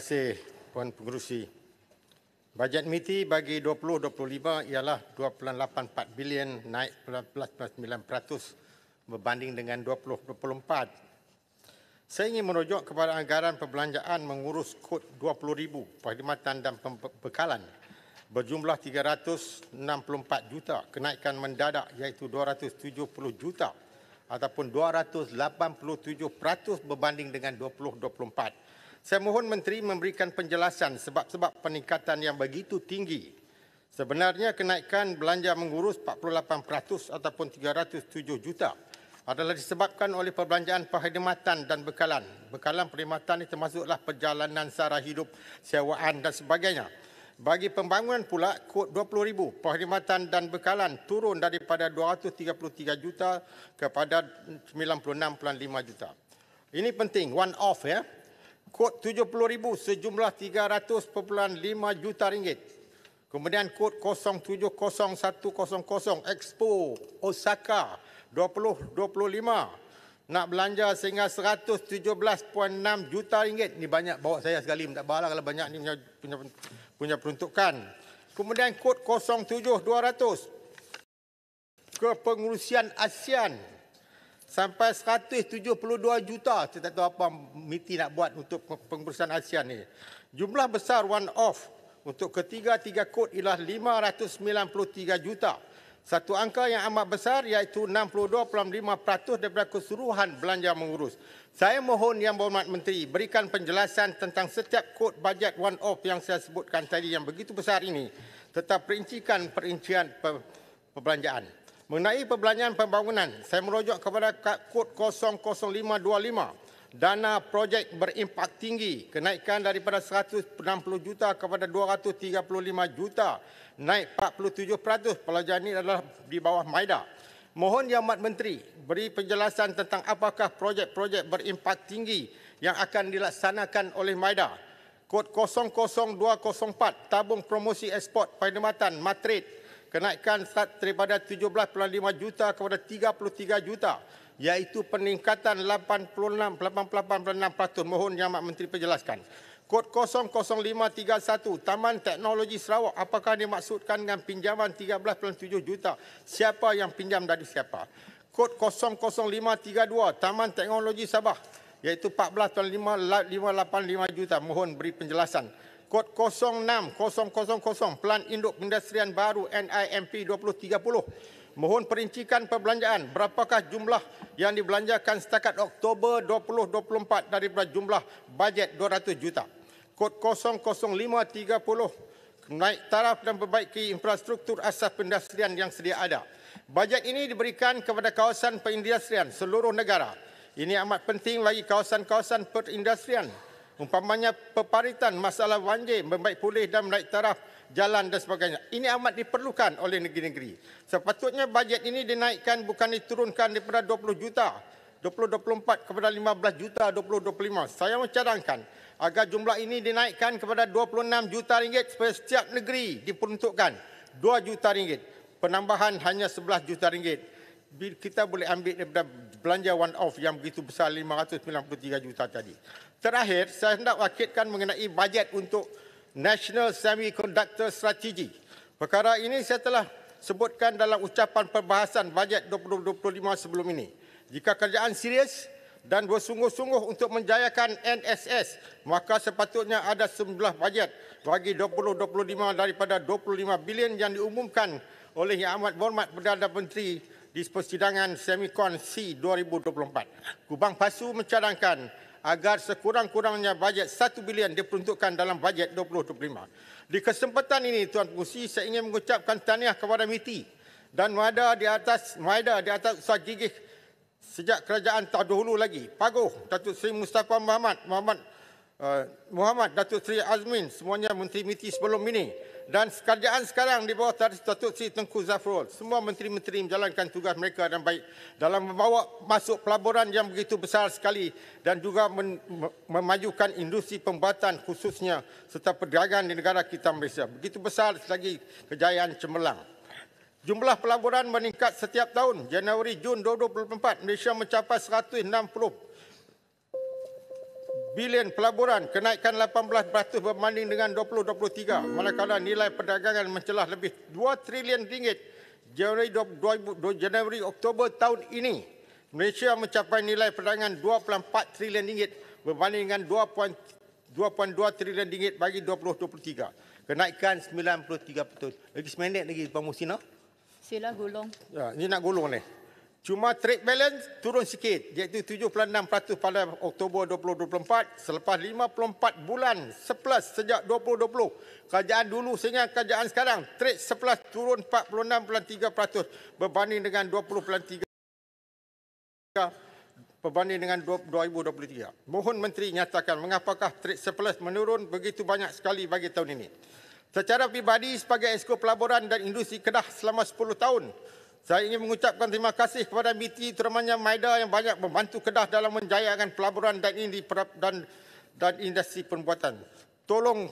kasih Puan Pengurusi, Bajet MITI bagi 2025 ialah 2.84 bilion naik 19% berbanding dengan 2024. Saya ingin merujuk kepada anggaran perbelanjaan mengurus kod 20,000 perkhidmatan dan pembekalan berjumlah 364 juta kenaikan mendadak iaitu 270 juta ataupun 287% berbanding dengan 2024. Saya mohon Menteri memberikan penjelasan sebab-sebab peningkatan yang begitu tinggi. Sebenarnya kenaikan belanja mengurus 48% ataupun 307 juta adalah disebabkan oleh perbelanjaan perkhidmatan dan bekalan. Bekalan perkhidmatan ini termasuklah perjalanan sara hidup, sewaan dan sebagainya. Bagi pembangunan pula, kod 20,000 perkhidmatan dan bekalan turun daripada 233 juta kepada 96.5 juta. Ini penting, one off ya kod 70,000 sejumlah 300.5 juta ringgit. Kemudian kod 070100 Expo Osaka 2025 nak belanja sehingga 117.6 juta ringgit. Ini banyak bawa saya sekali tak bahalah kalau banyak ni punya punya, punya peruntukan. Kemudian kod 07200 kepengurusian ASEAN sampai 172 juta saya tak tahu apa MITI nak buat untuk pengurusan ASEAN ini. Jumlah besar one off untuk ketiga-tiga kod ialah 593 juta. Satu angka yang amat besar iaitu 62.5% daripada keseluruhan belanja mengurus. Saya mohon Yang Berhormat Menteri berikan penjelasan tentang setiap kod bajet one off yang saya sebutkan tadi yang begitu besar ini tetap perincikan perincian perbelanjaan. Mengenai perbelanjaan pembangunan, saya merujuk kepada kod 00525 dana projek berimpak tinggi kenaikan daripada 160 juta kepada 235 juta naik 47% peratus pelajaran ini adalah di bawah MAIDA. Mohon Yang Amat Menteri beri penjelasan tentang apakah projek-projek berimpak tinggi yang akan dilaksanakan oleh MAIDA. Kod 00204 tabung promosi ekspor perkhidmatan Matrit kenaikan start daripada 17.5 juta kepada 33 juta iaitu peningkatan 86 88.6% mohon yang Mak Menteri perjelaskan kod 00531 Taman Teknologi Sarawak apakah dimaksudkan dengan pinjaman 13.7 juta siapa yang pinjam dari siapa kod 00532 Taman Teknologi Sabah iaitu 14.585 juta mohon beri penjelasan kod 060000 Plan Induk Pendustrian Baru NIMP 2030. Mohon perincikan perbelanjaan berapakah jumlah yang dibelanjakan setakat Oktober 2024 daripada jumlah bajet 200 juta. Kod 00530 menaik taraf dan perbaiki infrastruktur asas pendustrian yang sedia ada. Bajet ini diberikan kepada kawasan perindustrian seluruh negara. Ini amat penting bagi kawasan-kawasan perindustrian umpamanya peparitan masalah banjir membaik pulih dan menaik taraf jalan dan sebagainya. Ini amat diperlukan oleh negeri-negeri. Sepatutnya bajet ini dinaikkan bukan diturunkan daripada 20 juta 2024 kepada 15 juta 2025. Saya mencadangkan agar jumlah ini dinaikkan kepada 26 juta ringgit supaya setiap negeri diperuntukkan 2 juta ringgit. Penambahan hanya 11 juta ringgit kita boleh ambil daripada belanja one off yang begitu besar 593 juta tadi. Terakhir, saya hendak wakilkan mengenai bajet untuk National Semiconductor Strategy. Perkara ini saya telah sebutkan dalam ucapan perbahasan bajet 2025 sebelum ini. Jika kerjaan serius dan bersungguh-sungguh untuk menjayakan NSS, maka sepatutnya ada sebelah bajet bagi 2025 daripada 25 bilion yang diumumkan oleh Yang Amat Berhormat Perdana Menteri di persidangan Semikon C 2024. Kubang Pasu mencadangkan agar sekurang-kurangnya bajet 1 bilion diperuntukkan dalam bajet 2025. Di kesempatan ini Tuan Pengerusi saya ingin mengucapkan tahniah kepada MITI dan Maida di atas Maida di atas usaha gigih sejak kerajaan tak dahulu lagi. Pagoh Datuk Seri Mustafa Muhammad Muhammad Eh, Muhammad Datuk Seri Azmin semuanya menteri MITI sebelum ini dan kerajaan sekarang di bawah Tarif Datuk Seri Tengku Zafrul semua menteri-menteri menjalankan tugas mereka dengan baik dalam membawa masuk pelaburan yang begitu besar sekali dan juga memajukan industri pembuatan khususnya serta perdagangan di negara kita Malaysia begitu besar lagi kejayaan cemerlang Jumlah pelaburan meningkat setiap tahun Januari Jun 2024 Malaysia mencapai 160 bilion pelaburan kenaikan 18% berbanding dengan 2023 manakala nilai perdagangan mencelah lebih 2 trilion ringgit Januari, Januari Oktober tahun ini Malaysia mencapai nilai perdagangan 2.4 trilion ringgit berbanding dengan 2.2 trilion ringgit bagi 2023 kenaikan 93% betul lagi seminit lagi Pak Musina sila gulung. ya ini nak gulung ni Cuma trade balance turun sikit iaitu 76% pada Oktober 2024 selepas 54 bulan surplus sejak 2020. Kerajaan dulu sehingga kerajaan sekarang trade surplus turun 46.3% berbanding dengan 20.3% berbanding dengan 2023. Mohon menteri nyatakan mengapakah trade surplus menurun begitu banyak sekali bagi tahun ini. Secara pribadi sebagai esko pelaburan dan industri Kedah selama 10 tahun, saya ingin mengucapkan terima kasih kepada MITI terutamanya Maida yang banyak membantu Kedah dalam menjayakan pelaburan dan ini dan dan industri pembuatan. Tolong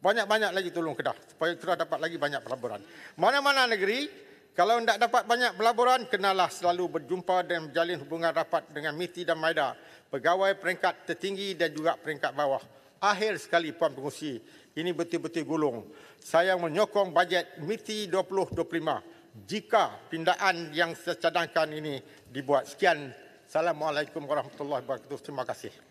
banyak-banyak lagi tolong Kedah supaya Kedah dapat lagi banyak pelaburan. Mana-mana negeri kalau tidak dapat banyak pelaburan, kenalah selalu berjumpa dan menjalin hubungan rapat dengan MITI dan MAIDA, pegawai peringkat tertinggi dan juga peringkat bawah. Akhir sekali, Puan Pengusi, ini betul-betul gulung. Saya menyokong bajet MITI 2025 jika pindaan yang saya cadangkan ini dibuat. Sekian. Assalamualaikum warahmatullahi wabarakatuh. Terima kasih.